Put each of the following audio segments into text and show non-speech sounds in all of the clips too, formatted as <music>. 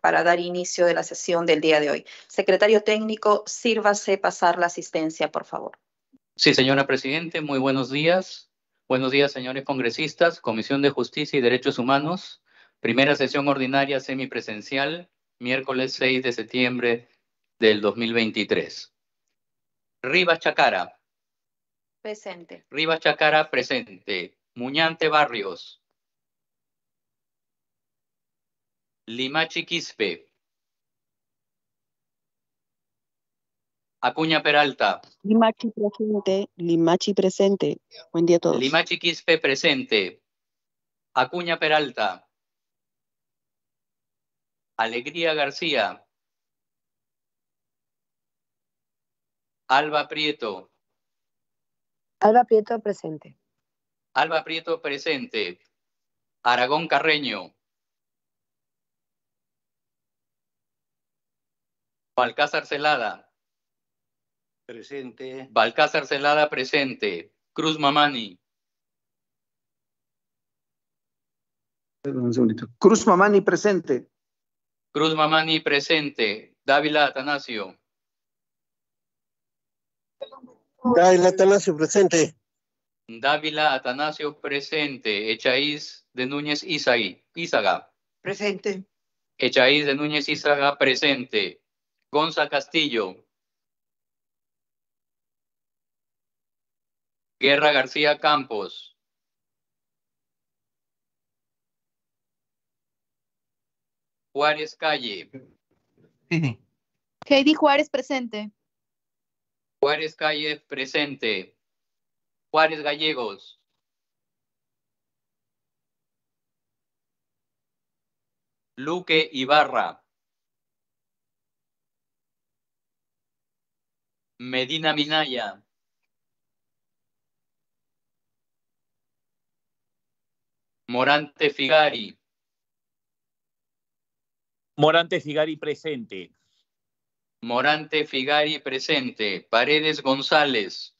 para dar inicio de la sesión del día de hoy. Secretario técnico, sírvase pasar la asistencia, por favor. Sí, señora Presidente, muy buenos días. Buenos días, señores congresistas, Comisión de Justicia y Derechos Humanos. Primera sesión ordinaria semipresencial, miércoles 6 de septiembre del 2023. Rivas Chacara. Presente. Rivas Chacara, presente. Muñante Barrios. Limachi Quispe. Acuña Peralta. Limachi presente. Limachi presente. Buen día a todos. Limachi Quispe presente. Acuña Peralta. Alegría García. Alba Prieto. Alba Prieto presente. Alba Prieto presente. Aragón Carreño. Balcázar Celada. Presente. Balcázar Celada presente. Cruz Mamani. Cruz Mamani presente. Cruz Mamani presente. Dávila Atanasio. Dávila Atanasio presente. Dávila Atanasio presente. Echaíz de Núñez Isaí. Izaga. Presente. Echaíz de Núñez Izaga presente. Gonza Castillo. Guerra García Campos. Juárez Calle. Heidi Juárez presente. Juárez Calle presente. Juárez Gallegos. Luque Ibarra. Medina Minaya. Morante Figari. Morante Figari presente. Morante Figari presente. Paredes González.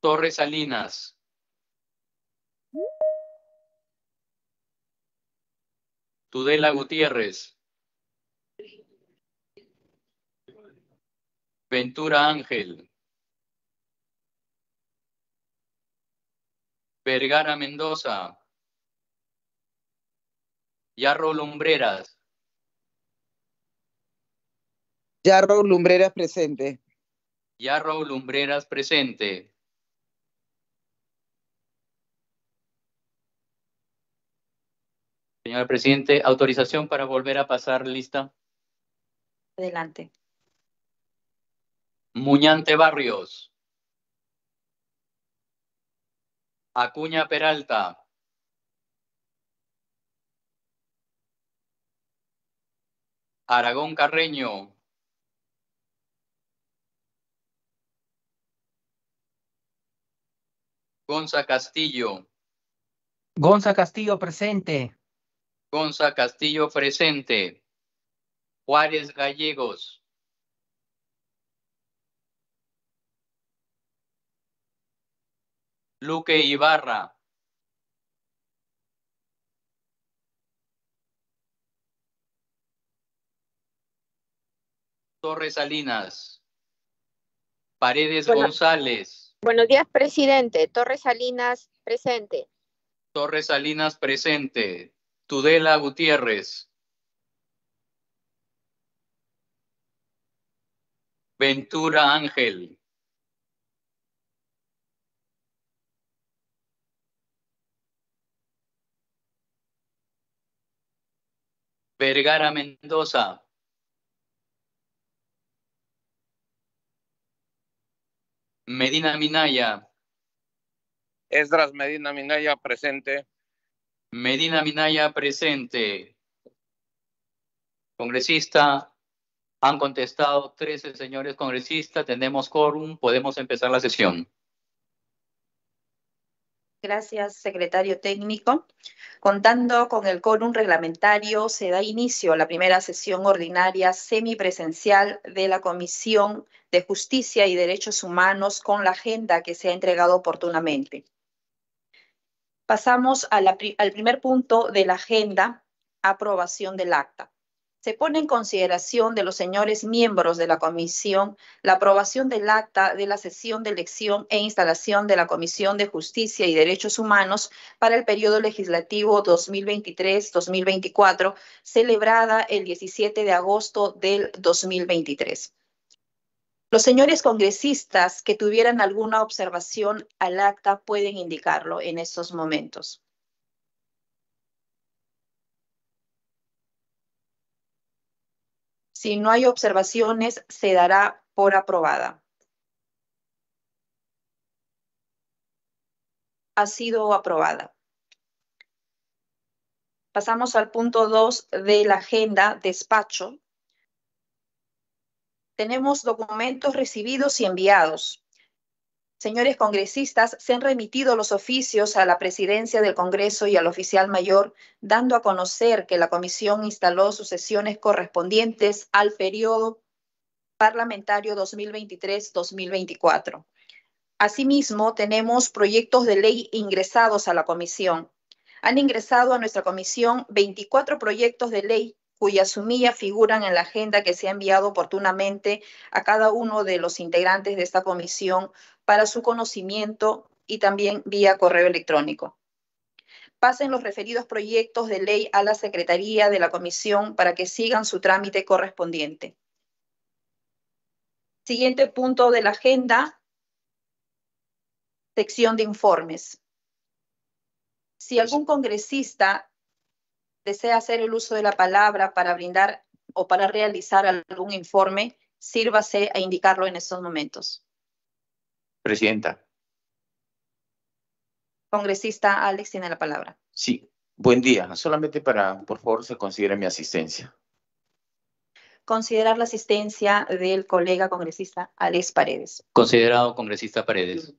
Torres Salinas. Tudela Gutiérrez. Ventura Ángel. Vergara Mendoza. Yarro Lumbreras. Yarro Lumbreras presente. Yarro Lumbreras presente. Señora Presidente, autorización para volver a pasar lista. Adelante. Muñante Barrios. Acuña Peralta. Aragón Carreño. Gonza Castillo. Gonza Castillo presente. Gonza Castillo presente. Juárez Gallegos. Luque Ibarra. Torres Salinas. Paredes González. Buenos días, presidente. Torres Salinas, presente. Torres Salinas, presente. Tudela Gutiérrez. Ventura Ángel. Vergara Mendoza. Medina Minaya. Esdras Medina Minaya presente. Medina Minaya presente. Congresista, han contestado 13 señores congresistas. Tenemos quórum, podemos empezar la sesión. Gracias, secretario técnico. Contando con el quórum reglamentario, se da inicio a la primera sesión ordinaria semipresencial de la Comisión de Justicia y Derechos Humanos con la agenda que se ha entregado oportunamente. Pasamos al primer punto de la agenda, aprobación del acta. Se pone en consideración de los señores miembros de la comisión la aprobación del acta de la sesión de elección e instalación de la Comisión de Justicia y Derechos Humanos para el periodo legislativo 2023-2024, celebrada el 17 de agosto del 2023. Los señores congresistas que tuvieran alguna observación al acta pueden indicarlo en estos momentos. Si no hay observaciones, se dará por aprobada. Ha sido aprobada. Pasamos al punto 2 de la agenda, despacho. Tenemos documentos recibidos y enviados. Señores congresistas, se han remitido los oficios a la presidencia del Congreso y al oficial mayor, dando a conocer que la comisión instaló sus sesiones correspondientes al periodo parlamentario 2023-2024. Asimismo, tenemos proyectos de ley ingresados a la comisión. Han ingresado a nuestra comisión 24 proyectos de ley cuyas sumillas figuran en la agenda que se ha enviado oportunamente a cada uno de los integrantes de esta comisión para su conocimiento y también vía correo electrónico. Pasen los referidos proyectos de ley a la Secretaría de la Comisión para que sigan su trámite correspondiente. Siguiente punto de la agenda, sección de informes. Si algún congresista desea hacer el uso de la palabra para brindar o para realizar algún informe, sírvase a indicarlo en estos momentos. Presidenta. Congresista Alex tiene la palabra. Sí, buen día. Solamente para, por favor, se considere mi asistencia. Considerar la asistencia del colega congresista Alex Paredes. Considerado congresista Paredes.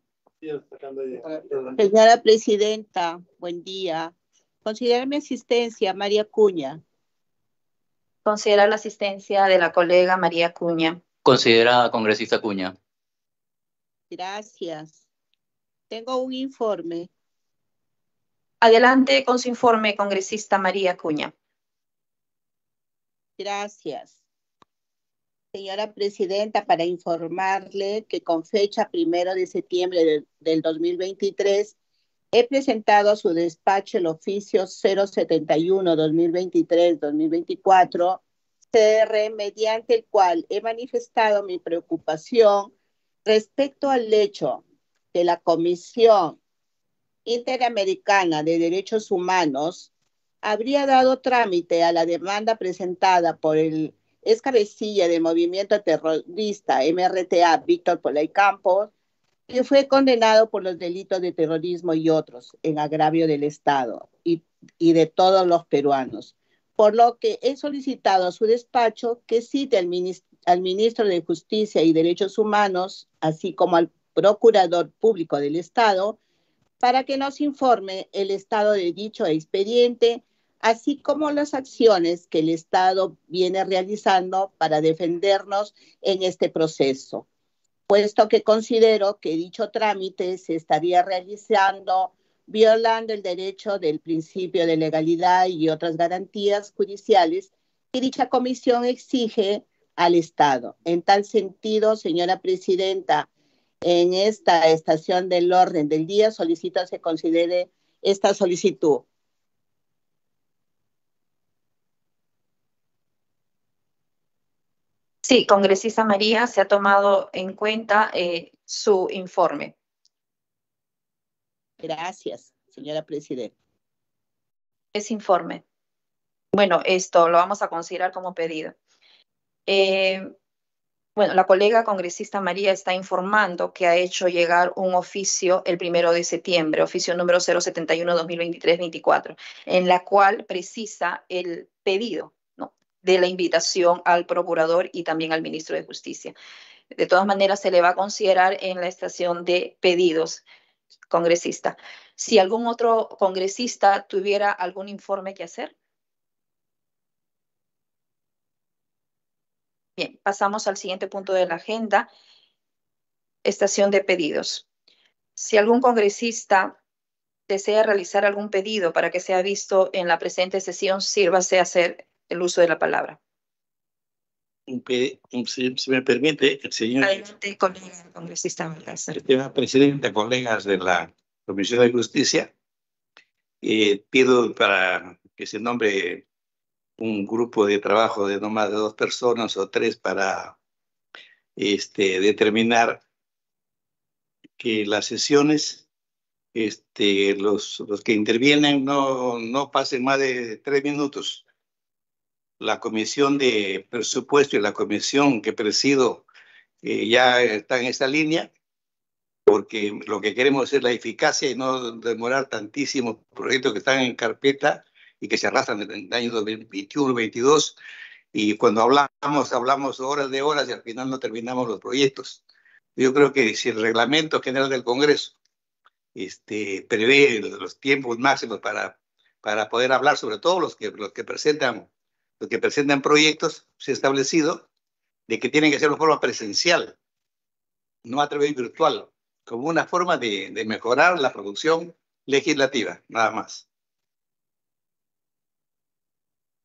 Señora presidenta, buen día. Considera mi asistencia, María Cuña. Considera la asistencia de la colega María Cuña. Considerada congresista Cuña. Gracias. Tengo un informe. Adelante con su informe, congresista María Cuña. Gracias. Señora Presidenta, para informarle que con fecha primero de septiembre del, del 2023 he presentado a su despacho el oficio 071-2023-2024, CR, mediante el cual he manifestado mi preocupación respecto al hecho que la Comisión Interamericana de Derechos Humanos habría dado trámite a la demanda presentada por el ex cabecilla del movimiento terrorista MRTA, Víctor Polay Campos, que fue condenado por los delitos de terrorismo y otros en agravio del Estado y, de todos los peruanos, por lo que he solicitado a su despacho que cite al, al ministro de Justicia y Derechos Humanos, así como al procurador público del Estado, para que nos informe el estado de dicho expediente, así como las acciones que el Estado viene realizando para defendernos en este proceso puesto que considero que dicho trámite se estaría realizando violando el derecho del principio de legalidad y otras garantías judiciales que dicha comisión exige al Estado. En tal sentido, señora Presidenta, en esta estación del orden del día solicito se considere esta solicitud. Sí, congresista María, se ha tomado en cuenta eh, su informe. Gracias, señora presidenta. Ese informe. Bueno, esto lo vamos a considerar como pedido. Eh, bueno, la colega congresista María está informando que ha hecho llegar un oficio el primero de septiembre, oficio número 071-2023-24, en la cual precisa el pedido de la invitación al procurador y también al ministro de Justicia. De todas maneras, se le va a considerar en la estación de pedidos congresista. Si algún otro congresista tuviera algún informe que hacer. Bien, pasamos al siguiente punto de la agenda, estación de pedidos. Si algún congresista desea realizar algún pedido para que sea visto en la presente sesión, sírvase hacer el uso de la palabra. Si, me permite, el señor. Adelante, colega congresista Presidenta, colegas de la Comisión de Justicia, eh, pido para que se nombre un grupo de trabajo de no más de dos personas o tres para este, determinar que las sesiones, este, los, que intervienen no pasen más de tres minutos la Comisión de Presupuesto y la Comisión que presido eh, ya están en esa línea, porque lo que queremos es la eficacia y no demorar tantísimos proyectos que están en carpeta y que se arrastran en el año 2021, 2022. Y cuando hablamos, hablamos horas de horas y al final no terminamos los proyectos. Yo creo que si el reglamento general del Congreso este, prevé los tiempos máximos para, para poder hablar sobre todo los que, los que presentan los que presentan proyectos, se ha establecido de que tienen que ser de forma presencial, no a través virtual, como una forma de mejorar la producción legislativa, nada más.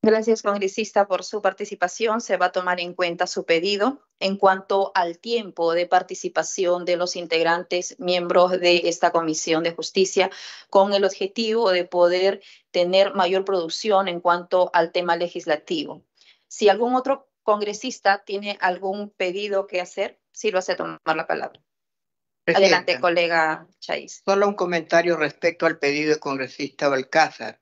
Gracias, congresista, por su participación. Se va a tomar en cuenta su pedido. En cuanto al tiempo de participación de los integrantes, miembros de esta Comisión de Justicia, con el objetivo de poder tener mayor producción en cuanto al tema legislativo. Si algún otro congresista tiene algún pedido que hacer, sí lo hace tomar la palabra. Adelante, colega Chaís. Solo un comentario respecto al pedido del congresista Balcázar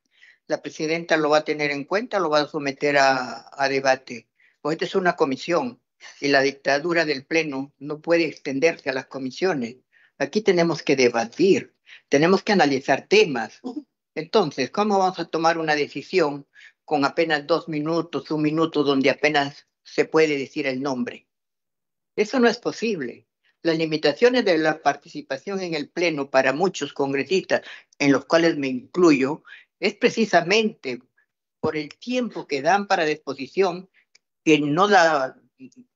la presidenta lo va a tener en cuenta, lo va a someter a, debate. Pues esta es una comisión y la dictadura del Pleno no puede extenderse a las comisiones. Aquí tenemos que debatir, tenemos que analizar temas. Entonces, ¿cómo vamos a tomar una decisión con apenas dos minutos, un minuto, donde apenas se puede decir el nombre? Eso no es posible. Las limitaciones de la participación en el Pleno para muchos congresistas, en los cuales me incluyo, es precisamente por el tiempo que dan para disposición que no da,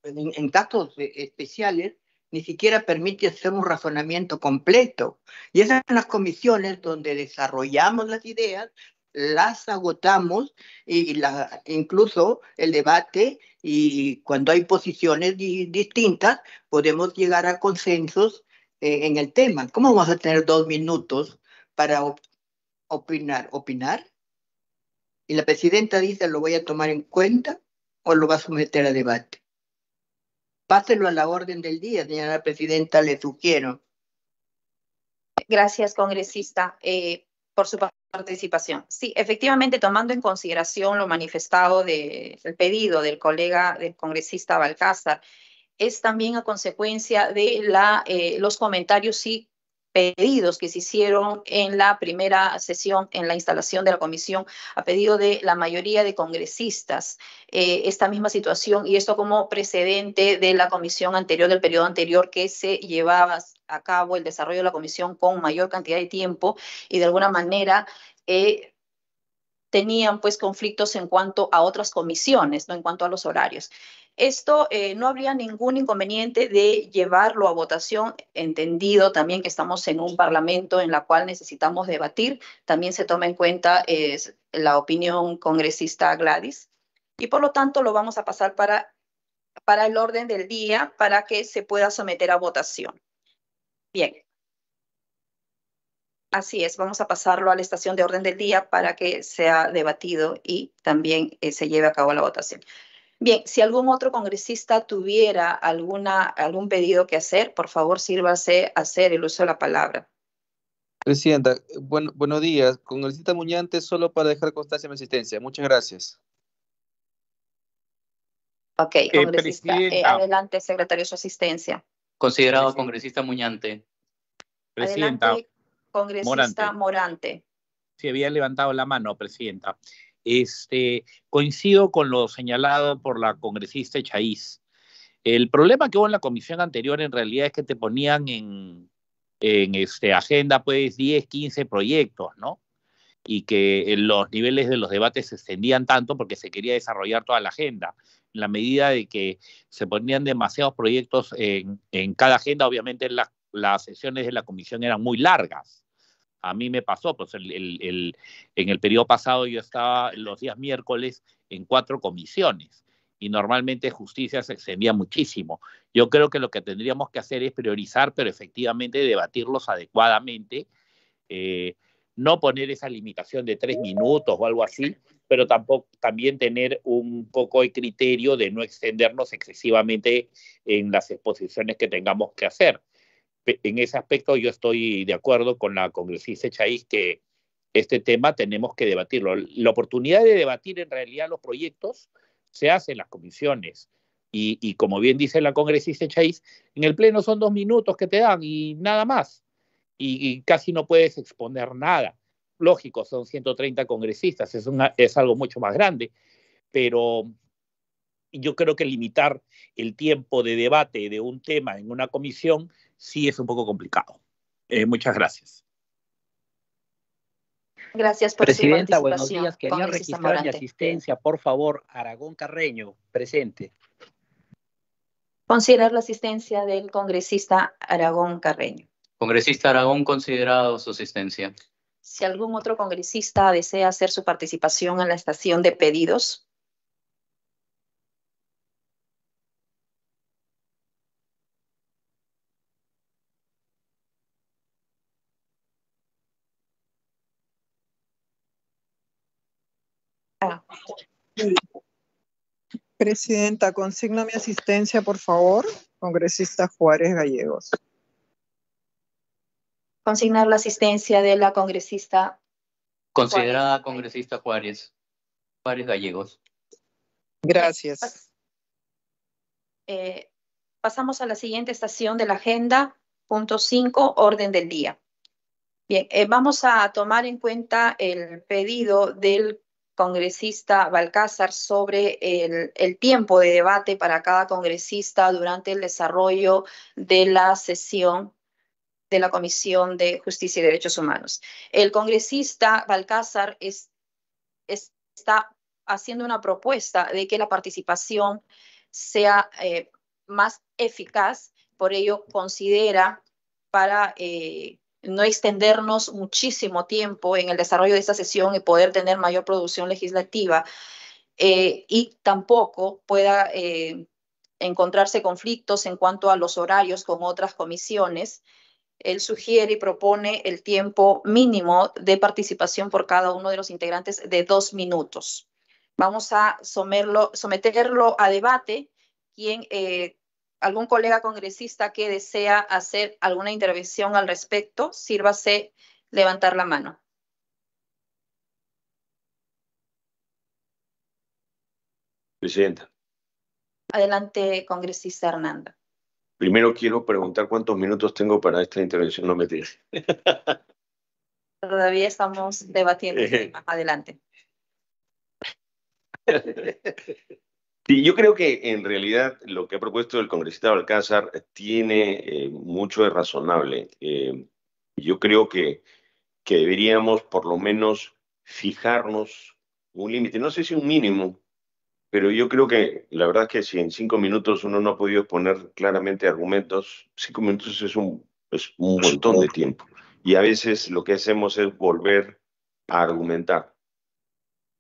en, casos especiales, ni siquiera permite hacer un razonamiento completo. Y esas son las comisiones donde desarrollamos las ideas, las agotamos y la, incluso el debate y cuando hay posiciones distintas podemos llegar a consensos eh, en el tema. ¿Cómo vamos a tener dos minutos para opinar, opinar. Y la presidenta dice, lo voy a tomar en cuenta o lo va a someter a debate. Páselo a la orden del día, señora presidenta, le sugiero. Gracias, congresista, eh, por su participación. Sí, efectivamente, tomando en consideración lo manifestado del pedido del colega, del congresista Balcázar, es también a consecuencia de la, eh, los comentarios y pedidos que se hicieron en la primera sesión, en la instalación de la comisión, a pedido de la mayoría de congresistas, eh, esta misma situación y esto como precedente de la comisión anterior, del periodo anterior que se llevaba a cabo el desarrollo de la comisión con mayor cantidad de tiempo y de alguna manera... Eh, tenían pues conflictos en cuanto a otras comisiones, no en cuanto a los horarios. Esto eh, no habría ningún inconveniente de llevarlo a votación, entendido también que estamos en un Parlamento en la cual necesitamos debatir. También se toma en cuenta eh, la opinión congresista Gladys y por lo tanto lo vamos a pasar para, el orden del día para que se pueda someter a votación. Bien. Así es, vamos a pasarlo a la estación de orden del día para que sea debatido y también eh, se lleve a cabo la votación. Bien, si algún otro congresista tuviera alguna, algún pedido que hacer, por favor, sírvase a hacer el uso de la palabra. Presidenta, buenos días. Congresista Muñante, solo para dejar constancia de mi asistencia. Muchas gracias. Ok, eh, congresista, eh, adelante, secretario, su asistencia. Considerado congresista Muñante. Presidenta. congresista Morante. Morante. Se había levantado la mano, Presidenta. Este, coincido con lo señalado por la congresista Echaíz. El problema que hubo en la comisión anterior en realidad es que te ponían en, este, agenda pues 10, 15 proyectos, ¿no? Y que eh, los niveles de los debates se extendían tanto porque se quería desarrollar toda la agenda. En la medida de que se ponían demasiados proyectos en, cada agenda, obviamente las sesiones de la comisión eran muy largas. A mí me pasó, pues en el periodo pasado yo estaba los días miércoles en cuatro comisiones y normalmente justicia se extendía muchísimo. Yo creo que lo que tendríamos que hacer es priorizar, pero efectivamente debatirlos adecuadamente, eh, no poner esa limitación de tres minutos o algo así, pero tampoco también tener un poco de criterio de no extendernos excesivamente en las exposiciones que tengamos que hacer en ese aspecto yo estoy de acuerdo con la congresista Chaís que este tema tenemos que debatirlo. La oportunidad de debatir en realidad los proyectos se hace en las comisiones. Y, como bien dice la congresista Chaís, en el Pleno son dos minutos que te dan y nada más. Y, casi no puedes exponer nada. Lógico, son 130 congresistas, es, una, es algo mucho más grande. Pero yo creo que limitar el tiempo de debate de un tema en una comisión sí es un poco complicado. Eh, muchas gracias. Gracias por Presidenta, su buenos días. Quería registrar asistencia, por favor. Aragón Carreño, presente. Considerar la asistencia del congresista Aragón Carreño. Congresista Aragón, considerado su asistencia. Si algún otro congresista desea hacer su participación en la estación de pedidos, Presidenta, consigna mi asistencia, por favor. Congresista Juárez Gallegos. Consignar la asistencia de la congresista. Considerada congresista Juárez. Juárez Gallegos. Gracias. Eh, pasamos a la siguiente estación de la agenda, punto 5, orden del día. Bien, eh, vamos a tomar en cuenta el pedido del congresista Balcázar sobre el, tiempo de debate para cada congresista durante el desarrollo de la sesión de la Comisión de Justicia y Derechos Humanos. El congresista Balcázar está haciendo una propuesta de que la participación sea eh, más eficaz, por ello considera para eh, no extendernos muchísimo tiempo en el desarrollo de esta sesión y poder tener mayor producción legislativa eh, y tampoco pueda eh, encontrarse conflictos en cuanto a los horarios con otras comisiones. Él sugiere y propone el tiempo mínimo de participación por cada uno de los integrantes de dos minutos. Vamos a someterlo a debate. Quien eh, algún colega congresista que desea hacer alguna intervención al respecto, sírvase levantar la mano. Presidenta. Adelante, congresista Hernanda. Primero quiero preguntar cuántos minutos tengo para esta intervención, no me Todavía estamos debatiendo. <laughs> Adelante. <laughs> Sí, yo creo que en realidad lo que ha propuesto el congresista Alcázar tiene eh, mucho de razonable. Eh, yo creo que, que deberíamos por lo menos fijarnos un límite, no sé si un mínimo, pero yo creo que la verdad es que si en cinco minutos uno no ha podido exponer claramente argumentos, cinco minutos es un, es un montón de tiempo. Y a veces lo que hacemos es volver a argumentar.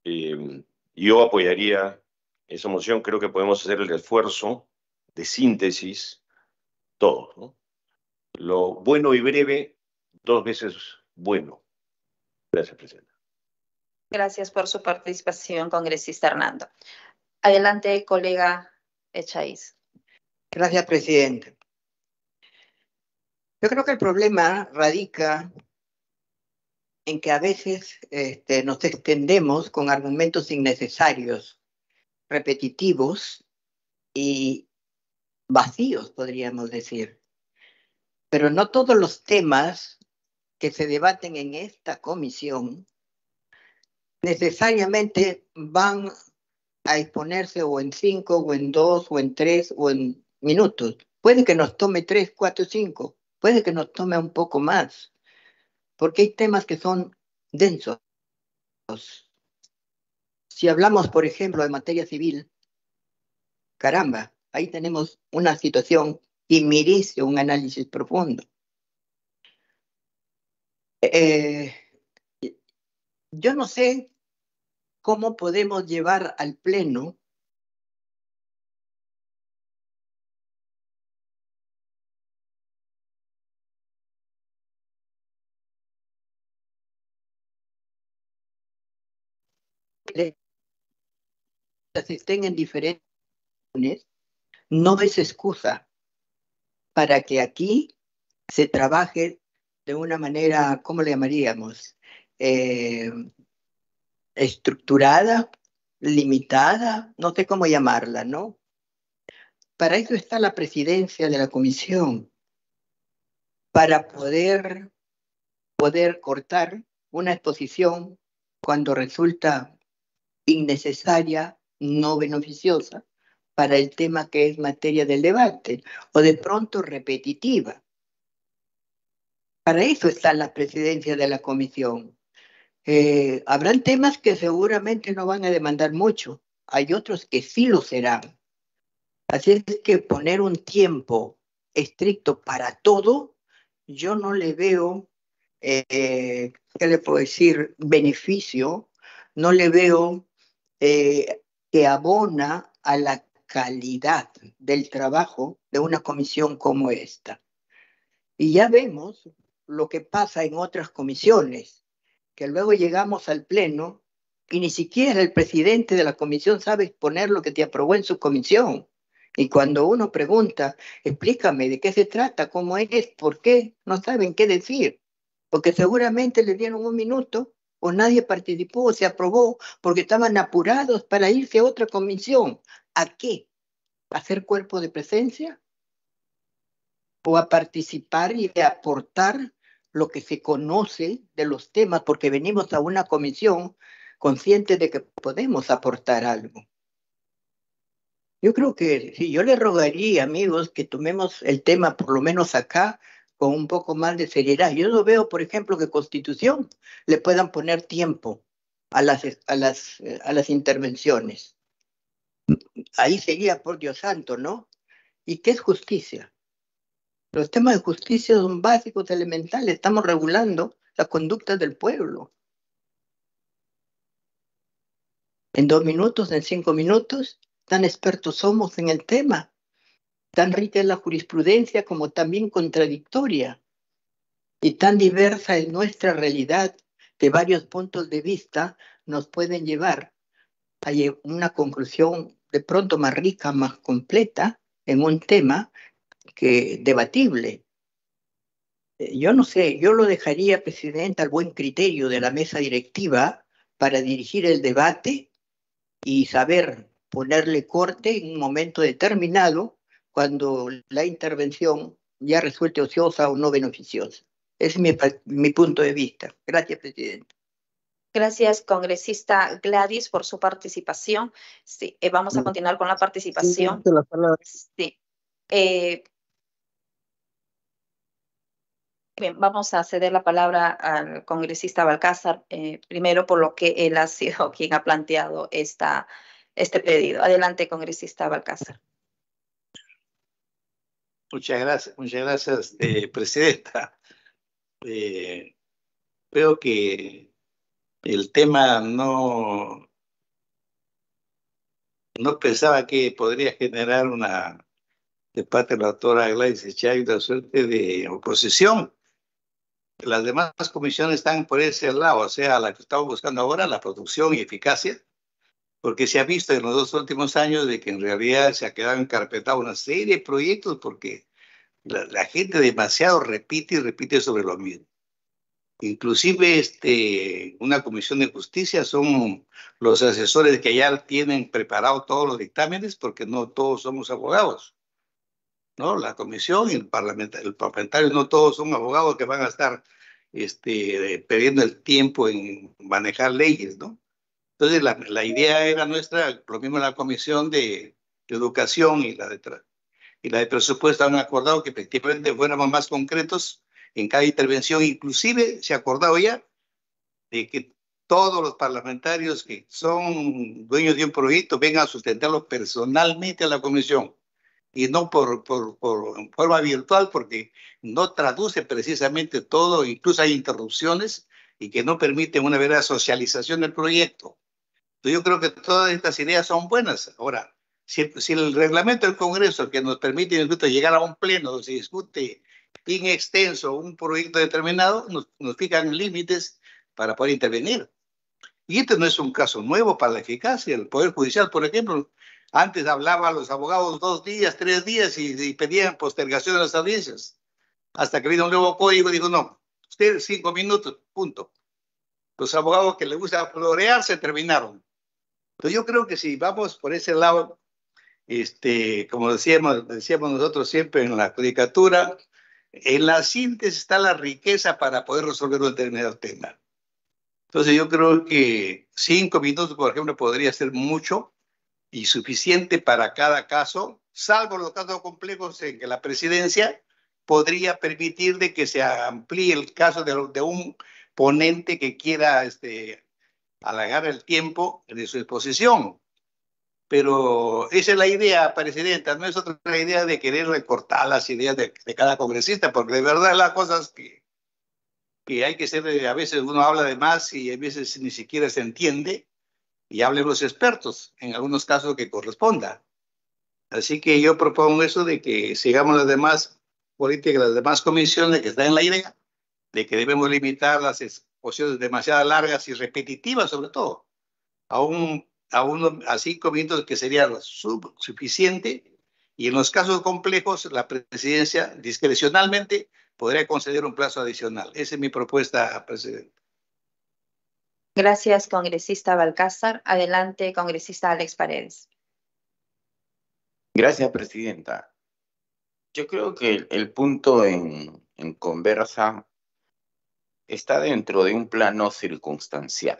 Eh, yo apoyaría esa moción creo que podemos hacer el esfuerzo de síntesis todos. Lo bueno y breve, dos veces bueno. Gracias, Presidenta. Gracias por su participación, congresista Hernando. Adelante, colega Echaíz. Gracias, presidente. Yo creo que el problema radica en que a veces este, nos extendemos con argumentos innecesarios repetitivos y vacíos, podríamos decir. Pero no todos los temas que se debaten en esta comisión necesariamente van a exponerse o en cinco, o en dos, o en tres, o en minutos. Puede que nos tome tres, cuatro, cinco. Puede que nos tome un poco más. Porque hay temas que son densos si hablamos, por ejemplo, de materia civil, caramba, ahí tenemos una situación que merece un análisis profundo. Eh, yo no sé cómo podemos llevar al Pleno estén en diferentes no es excusa para que aquí se trabaje de una manera, ¿cómo le llamaríamos? Eh, estructurada, limitada, no sé cómo llamarla, ¿no? Para eso está la presidencia de la comisión, para poder, poder cortar una exposición cuando resulta innecesaria no beneficiosa para el tema que es materia del debate, o de pronto repetitiva. Para eso están la presidencia de la comisión. Eh, habrán temas que seguramente no van a demandar mucho, hay otros que sí lo serán. Así es que poner un tiempo estricto para todo, yo no le veo, eh, ¿qué le puedo decir?, beneficio, no le veo eh, que abona a la calidad del trabajo de una comisión como esta. Y ya vemos lo que pasa en otras comisiones, que luego llegamos al Pleno y ni siquiera el presidente de la comisión sabe exponer lo que te aprobó en su comisión. Y cuando uno pregunta, explícame de qué se trata, cómo es, por qué, no saben qué decir, porque seguramente le dieron un minuto o nadie participó o se aprobó porque estaban apurados para irse a otra comisión. ¿A qué? ¿A ser cuerpo de presencia? ¿O a participar y aportar lo que se conoce de los temas? Porque venimos a una comisión consciente de que podemos aportar algo. Yo creo que si yo le rogaría, amigos, que tomemos el tema, por lo menos acá, con un poco más de seriedad. Yo no veo, por ejemplo, que Constitución le puedan poner tiempo a las, a las, eh, a las intervenciones. Ahí sería, por Dios santo, ¿no? ¿Y qué es justicia? Los temas de justicia son básicos, elementales. Estamos regulando la conducta del pueblo. En dos minutos, en cinco minutos, tan expertos somos en el tema. Tan rica es la jurisprudencia como también contradictoria y tan diversa es nuestra realidad que varios puntos de vista nos pueden llevar a una conclusión de pronto más rica, más completa en un tema que debatible. Eh, yo no sé, yo lo dejaría, Presidenta, al buen criterio de la mesa directiva para dirigir el debate y saber ponerle corte en un momento determinado cuando la intervención ya resulte ociosa o no beneficiosa. Ese es mi, punto de vista. Gracias, presidente. Gracias, congresista Gladys, por su participación. Sí, eh, vamos a continuar con la participación. Sí. Eh, bien, vamos a ceder la palabra al congresista Balcázar, eh, primero por lo que él ha sido <laughs> quien ha planteado esta, este pedido. Adelante, congresista Balcázar. Muchas gracias, muchas gracias, eh, <laughs> Presidenta. Eh, creo que el tema no, no pensaba que podría generar una, de parte de la doctora Gladys Echay, una suerte de oposición. Las demás comisiones están por ese lado, o sea, la que estamos buscando ahora, la producción y eficacia, porque se ha visto en los dos últimos años de que en realidad se ha quedado encarpetado una serie de proyectos porque la, gente demasiado repite y repite sobre lo mismo. Inclusive este, una comisión de justicia son los asesores que ya tienen preparado todos los dictámenes porque no todos somos abogados. ¿no? La comisión y el parlamentario, el parlamentario no todos son abogados que van a estar este, eh, perdiendo el tiempo en manejar leyes, ¿no? Entonces, la, idea era nuestra, lo mismo la Comisión de, Educación y la de, y la de Presupuesto han acordado que efectivamente fuéramos más concretos en cada intervención. Inclusive se ha acordado ya de que todos los parlamentarios que son dueños de un proyecto vengan a sustentarlo personalmente a la Comisión y no por, forma virtual, porque no traduce precisamente todo, incluso hay interrupciones y que no permiten una verdadera socialización del proyecto. Yo creo que todas estas ideas son buenas. Ahora, si, el reglamento del Congreso que nos permite llegar a un pleno donde se discute en extenso un proyecto determinado, nos, fijan límites para poder intervenir. Y este no es un caso nuevo para la eficacia. El Poder Judicial, por ejemplo, antes hablaba a los abogados dos días, tres días y, pedían postergación de las audiencias. Hasta que vino un nuevo código y dijo, no, usted cinco minutos, punto. Los abogados que le gusta florear se terminaron. Entonces yo creo que si vamos por ese lado, este, como decíamos, decíamos nosotros siempre en la judicatura, en la síntesis está la riqueza para poder resolver un determinado tema. Entonces yo creo que cinco minutos, por ejemplo, podría ser mucho y suficiente para cada caso, salvo los casos complejos en que la presidencia podría permitir de que se amplíe el caso de, de un ponente que quiera este, alargar el tiempo de su exposición. Pero esa es la idea, presidenta, no es otra idea de querer recortar las ideas de, cada congresista, porque de verdad las cosas que, que hay que ser, eh, a veces uno habla de más y a veces ni siquiera se entiende, y hablen los expertos, en algunos casos que corresponda. Así que yo propongo eso de que sigamos las demás políticas, las demás comisiones que están en la idea, de que debemos limitar las, posiciones demasiado largas y repetitivas sobre todo, a, a, uno, a cinco minutos que sería suficiente, y en los casos complejos la presidencia discrecionalmente podría conceder un plazo adicional. Esa es mi propuesta, presidente. Gracias, congresista Balcázar. Adelante, congresista Alex Paredes. Gracias, presidenta. Yo creo que el, punto en, en, conversa está dentro de un plano circunstancial.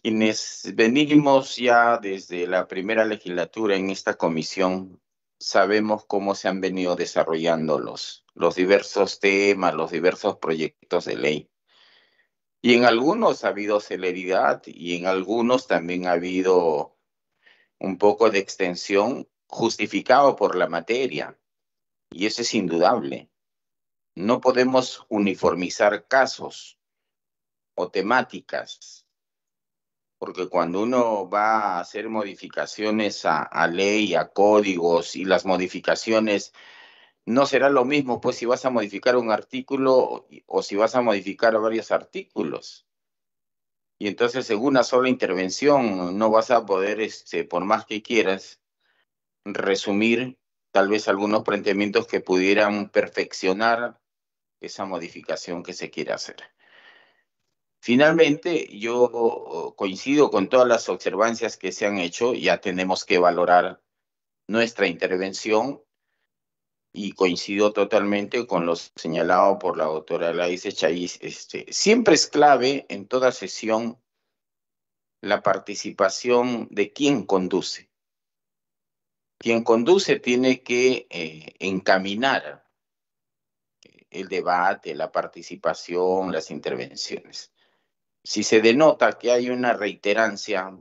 Quienes venimos ya desde la primera legislatura en esta comisión, sabemos cómo se han venido desarrollando los, los diversos temas, los diversos proyectos de ley. Y en algunos ha habido celeridad y en algunos también ha habido un poco de extensión justificado por la materia. Y eso es indudable. No podemos uniformizar casos o temáticas, porque cuando uno va a hacer modificaciones a, ley, a códigos y las modificaciones no será lo mismo, pues, si vas a modificar un artículo o si vas a modificar varios artículos. Y entonces, según una sola intervención, no vas a poder, este, por más que quieras, resumir tal vez algunos planteamientos que pudieran perfeccionar esa modificación que se quiere hacer. Finalmente, yo oh, coincido con todas las observancias que se han hecho, ya tenemos que valorar nuestra intervención y coincido totalmente con lo señalado por la doctora Laice Cháiz. Este, siempre es clave en toda sesión la participación de quien conduce quien conduce tiene que eh, encaminar el debate, la participación, las intervenciones. Si se denota que hay una reiterancia,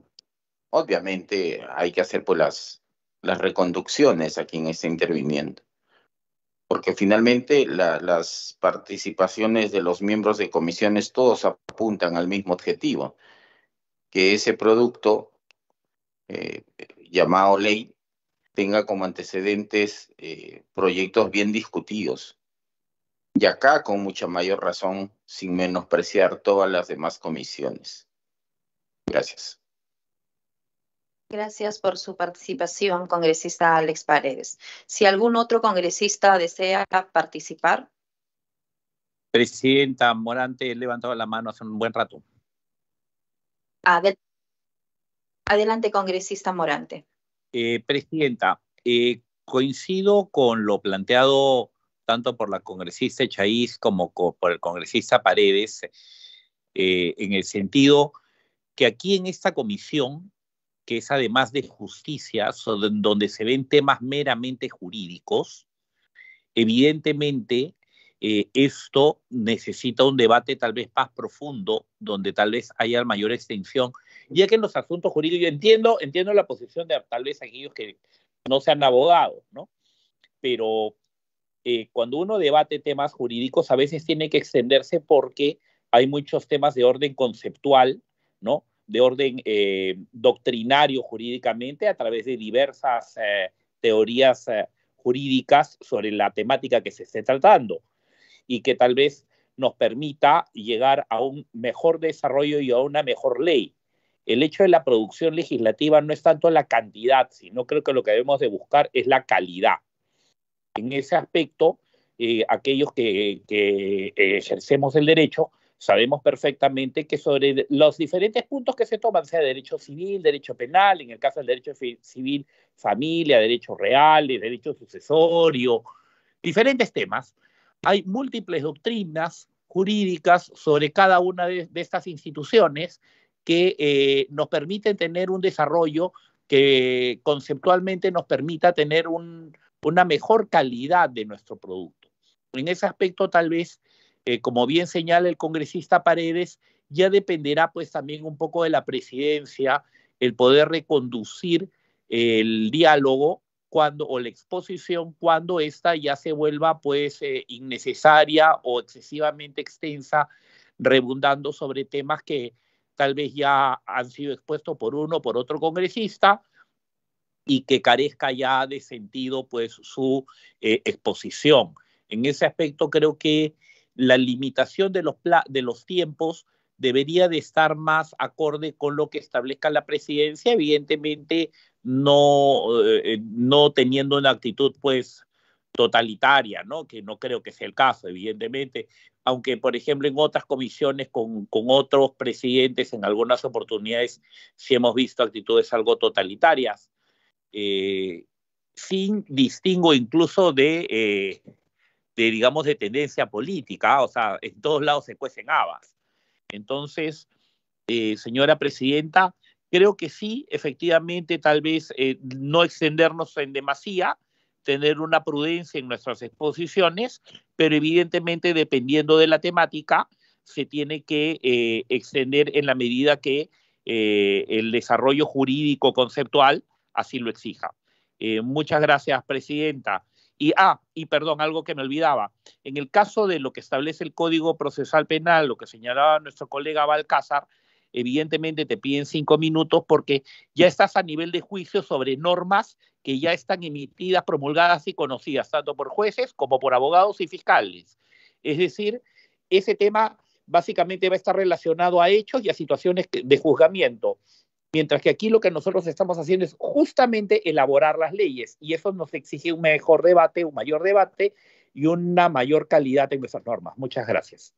obviamente hay que hacer pues, las, reconducciones a quien está interviniendo. Porque finalmente las participaciones de los miembros de comisiones todos apuntan al mismo objetivo, que ese producto eh, llamado ley tenga como antecedentes eh, proyectos bien discutidos. Y acá con mucha mayor razón, sin menospreciar todas las demás comisiones. Gracias. Gracias por su participación, congresista Alex Paredes. Si algún otro congresista desea participar. Presidenta Morante, levantado la mano hace un buen rato. Adelante, congresista Morante. Eh, presidenta, eh, coincido con lo planteado tanto por la congresista Chaís como por el congresista Paredes, eh, en el sentido que aquí en esta comisión, que es además de justicia, donde se ven temas meramente jurídicos, evidentemente esto necesita un debate tal vez más profundo, donde tal vez haya mayor extensión ya que en los asuntos jurídicos, yo entiendo, entiendo la posición de tal vez aquellos que no sean abogados, ¿no? Pero eh, cuando uno debate temas jurídicos, a veces tiene que extenderse porque hay muchos temas de orden conceptual, ¿no? De orden eh, doctrinario jurídicamente a través de diversas eh, teorías jurídicas sobre la temática que se esté tratando y que tal vez nos permita llegar a un mejor desarrollo y a una mejor ley el hecho de la producción legislativa no es tanto la cantidad, sino creo que lo que debemos de buscar es la calidad. En ese aspecto, eh, aquellos que, eh, ejercemos el derecho, sabemos perfectamente que sobre los diferentes puntos que se toman, sea derecho civil, derecho penal, en el caso del derecho civil, familia, derecho real, derecho sucesorio, diferentes temas, hay múltiples doctrinas jurídicas sobre cada una de estas instituciones que eh, nos permiten tener un desarrollo que conceptualmente nos permita tener una mejor calidad de nuestro producto. En ese aspecto, tal vez, eh, como bien señala el congresista Paredes, ya dependerá pues también un poco de la presidencia el poder reconducir el diálogo cuando o la exposición cuando ésta ya se vuelva pues eh, innecesaria o excesivamente extensa, rebundando sobre temas que tal vez ya han sido expuestos por uno o por otro congresista y que carezca ya de sentido pues su eh, exposición. En ese aspecto creo que la limitación de los, de los tiempos debería de estar más acorde con lo que establezca la presidencia, evidentemente no, eh, eh, no teniendo una actitud pues totalitaria, ¿no? que no creo que sea el caso, evidentemente, aunque por ejemplo en otras comisiones con, otros presidentes en algunas oportunidades sí hemos visto actitudes algo totalitarias, eh, sin distingo incluso eh, de, digamos, de tendencia política, o sea, en todos lados se cuecen habas. Entonces, eh, señora presidenta, creo que sí, efectivamente, tal vez no extendernos en demasía, tener una prudencia en nuestras exposiciones, pero evidentemente dependiendo de la temática, se tiene que eh, extender en la medida que eh, el desarrollo jurídico conceptual así lo exija. Eh, muchas gracias, Presidenta. Y, ah, y perdón, algo que me olvidaba. En el caso de lo que establece el Código Procesal Penal, lo que señalaba nuestro colega Balcázar, evidentemente te piden cinco minutos porque ya estás a nivel de juicio sobre normas que ya están emitidas, promulgadas y conocidas, tanto por jueces como por abogados y fiscales. Es decir, ese tema básicamente va a estar relacionado a hechos y a situaciones de juzgamiento. Mientras que aquí lo que nosotros estamos haciendo es justamente elaborar las leyes y eso nos exige un mejor debate, un mayor debate y una mayor calidad en nuestras normas. Muchas gracias.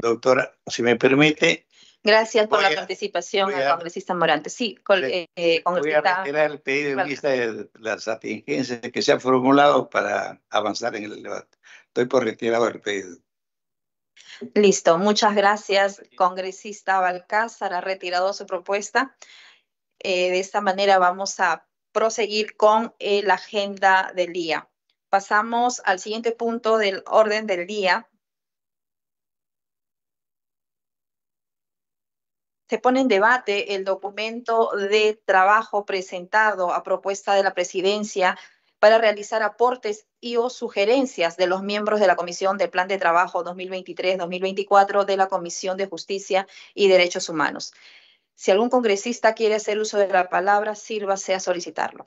Doctora, si me permite. Gracias por la participación congresista Morante. Sí, con, eh, eh, voy a retirar el pedido de vista de las atingencias que se han formulado para avanzar en el debate. Estoy por retirado el pedido. Listo, muchas gracias, congresista Balcázar. Ha retirado su propuesta. Eh, de esta manera vamos a proseguir con la agenda del día. Pasamos al siguiente punto del orden del día, se pone en debate el documento de trabajo presentado a propuesta de la presidencia para realizar aportes y o sugerencias de los miembros de la Comisión del Plan de Trabajo 2023-2024 de la Comisión de Justicia y Derechos Humanos. Si algún congresista quiere hacer uso de la palabra, sírvase a solicitarlo.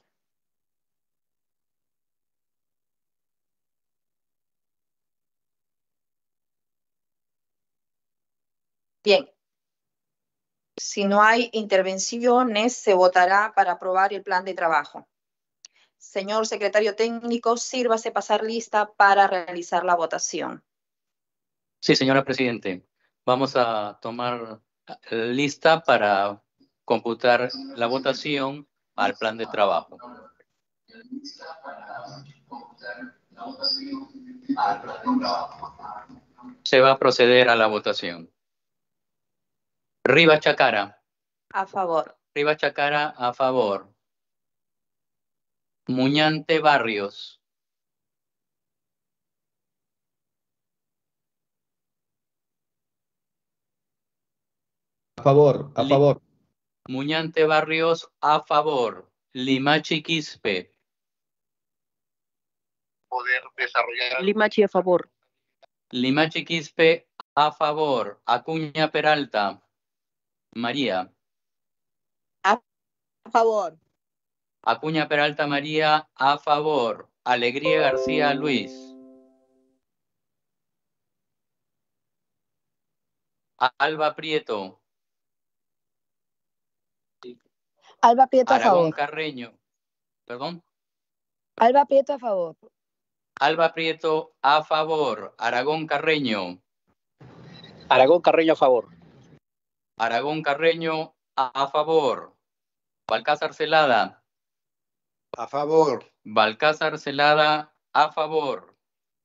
Bien, si no hay intervenciones, se votará para aprobar el plan de trabajo. Señor secretario técnico, sírvase pasar lista para realizar la votación. Sí, señora Presidente. Vamos a tomar lista para computar la votación al plan de trabajo. Se va a proceder a la votación. Riva Chacara. A favor. Riva Chacara, a favor. Muñante Barrios. A favor, a favor. Muñante Barrios, a favor. Limachi Quispe. Poder desarrollar. Limachi, a favor. Limachi Quispe, a favor. Acuña Peralta. María. A favor. Acuña Peralta María, a favor. Alegría García Luis. Alba Prieto. Alba Prieto a favor. Carreño. Perdón. Alba Prieto a favor. Alba Prieto a favor. Aragón Carreño. Aragón Carreño a favor. Aragón Carreño, a favor. Balcázar Celada. A favor. Balcázar Celada, a favor.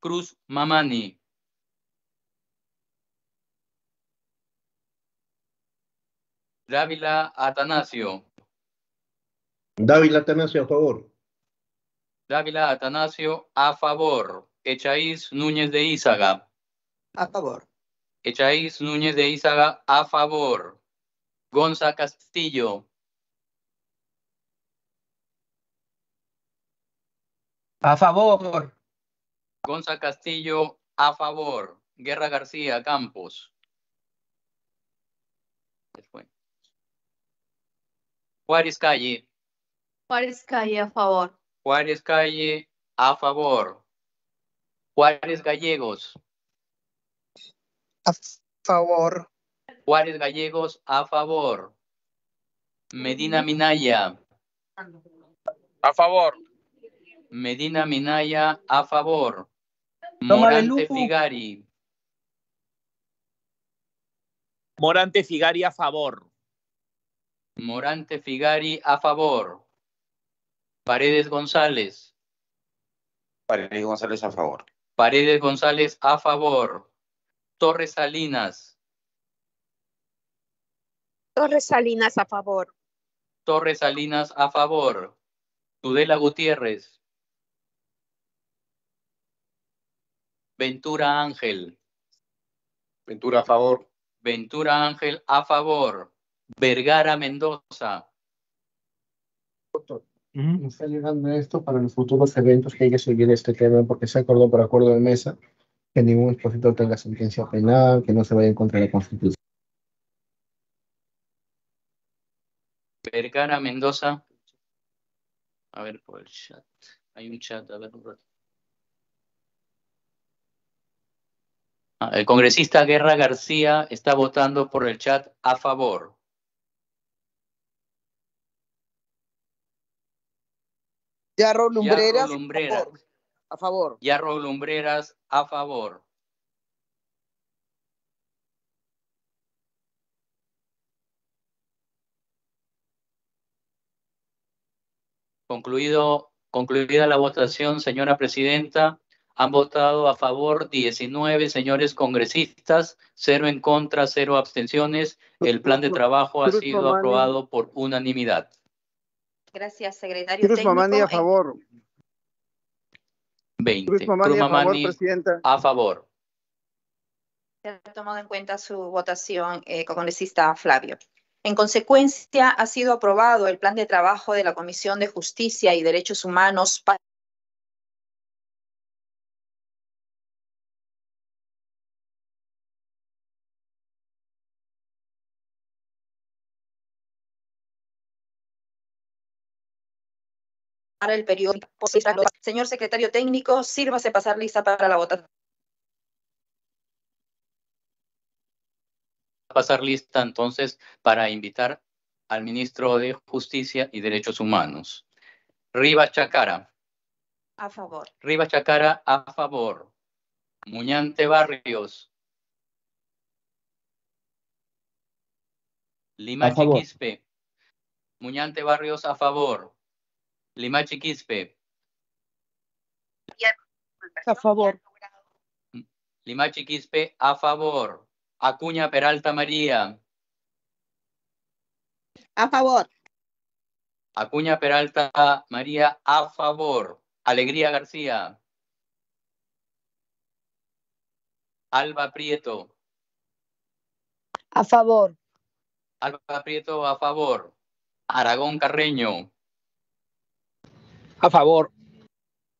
Cruz Mamani. Dávila Atanasio. Dávila Atanasio, a favor. Dávila Atanasio, a favor. Echaiz Núñez de Ízaga. A favor. Echaiz Núñez de Izaga a favor. Gonza Castillo. A favor. Gonza Castillo a favor. Guerra García Campos. Juárez Calle. Juárez Calle a favor. Juárez Calle a favor. Juárez Gallegos. A favor. Juárez Gallegos a favor. Medina Minaya. A favor. Medina Minaya a favor. Morante Figari. Morante Figari a favor. Morante Figari a favor. Paredes González. Paredes González a favor. Paredes González a favor. Torres Salinas. Torres Salinas a favor. Torres Salinas a favor. Tudela Gutiérrez. Ventura Ángel. Ventura a favor. Ventura Ángel a favor. Vergara Mendoza. Doctor, me está llegando esto para los futuros eventos que hay que seguir este tema porque se acordó por acuerdo de mesa que ningún expositor tenga sentencia penal, que no se vaya en contra de la Constitución. Vergara Mendoza. A ver por el chat. Hay un chat, a ver un rato. Ah, el congresista Guerra García está votando por el chat a favor. Ya Lumbreras. A favor. Yarro Lumbreras, a favor. Concluido, concluida la votación, señora presidenta, han votado a favor 19 señores congresistas, cero en contra, cero abstenciones. El plan de trabajo ha sido aprobado por unanimidad. Gracias, secretario. a favor. 20. Cruz Mamani, a, favor, Se ha tomado en cuenta su votación eh, congresista Flavio. En consecuencia, ha sido aprobado el plan de trabajo de la Comisión de Justicia y Derechos Humanos para para el periódico. Señor secretario técnico, sírvase pasar lista para la votación. Pasar lista entonces para invitar al ministro de Justicia y Derechos Humanos. Rivas Chacara. A favor. Rivas Chacara, a favor. Muñante Barrios. Lima Chiquispe. Muñante Barrios, a favor. Limachi Quispe. Pues, a favor. Mm. Limache Quispe, a favor. Acuña Peralta María. A favor. Acuña Peralta María, a favor. Alegría García. Alba Prieto. A favor. Alba Prieto, a favor. Aragón Carreño. A favor.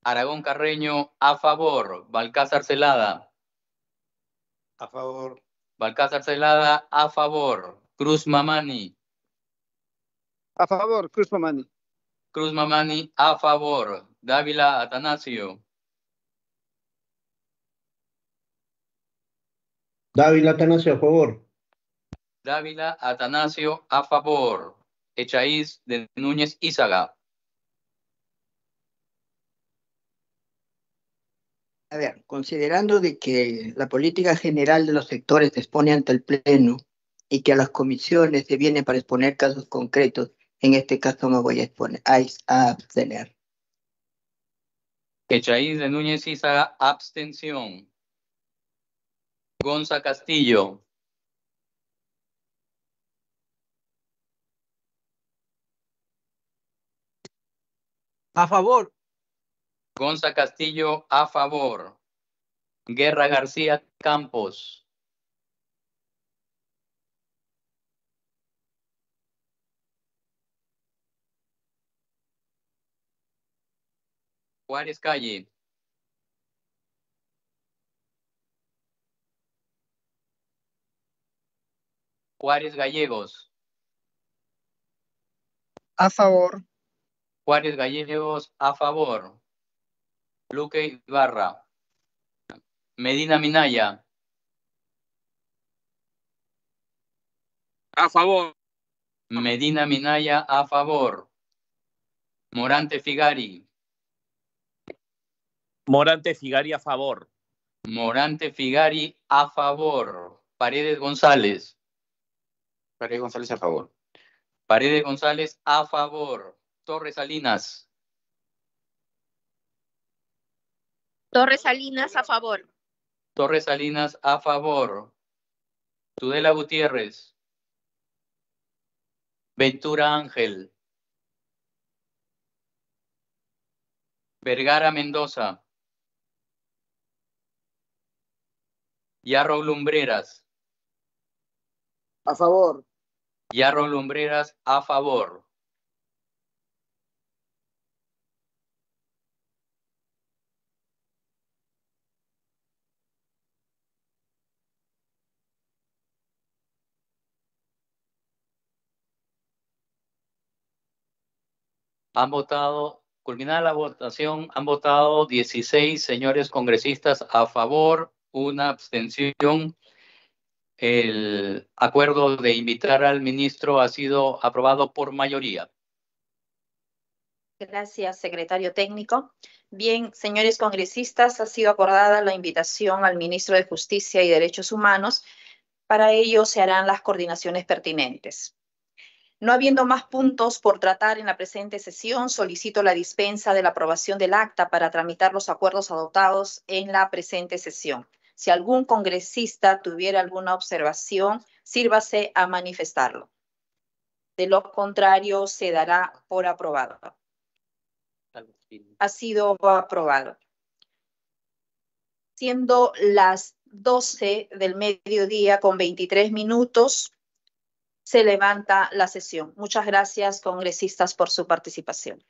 Aragón Carreño, a favor. Balcázar Celada. A favor. Balcázar Celada, a favor. Cruz Mamani. A favor, Cruz Mamani. Cruz Mamani, a favor. Dávila Atanasio. Dávila Atanasio, a favor. Dávila Atanasio, a favor. Echaiz de Núñez Izaga. A ver, considerando de que la política general de los sectores se expone ante el Pleno y que a las comisiones se viene para exponer casos concretos, en este caso me voy a, exponer, a, abstener. Que de Núñez haga abstención. Gonza Castillo. A favor. Gonza Castillo a favor. Guerra García Campos. Juárez Calle. Juárez Gallegos. A favor. Juárez Gallegos a favor. Luque Ibarra, Medina Minaya. A favor. Medina Minaya a favor. Morante Figari. Morante Figari a favor. Morante Figari a favor. Paredes González. Paredes González a favor. Paredes González a favor. Torres Salinas. Torres Salinas a favor. Torres Salinas a favor. Tudela Gutiérrez. Ventura Ángel. Vergara Mendoza. Yarro Lumbreras. A favor. Yarro Lumbreras a favor. Han votado, culminada la votación, han votado 16 señores congresistas a favor, una abstención. El acuerdo de invitar al ministro ha sido aprobado por mayoría. Gracias, secretario técnico. Bien, señores congresistas, ha sido acordada la invitación al ministro de Justicia y Derechos Humanos. Para ello se harán las coordinaciones pertinentes. No habiendo más puntos por tratar en la presente sesión, solicito la dispensa de la aprobación del acta para tramitar los acuerdos adoptados en la presente sesión. Si algún congresista tuviera alguna observación, sírvase a manifestarlo. De lo contrario, se dará por aprobado. Ha sido aprobado. Siendo las 12 del mediodía con 23 minutos, se levanta la sesión. Muchas gracias, congresistas, por su participación.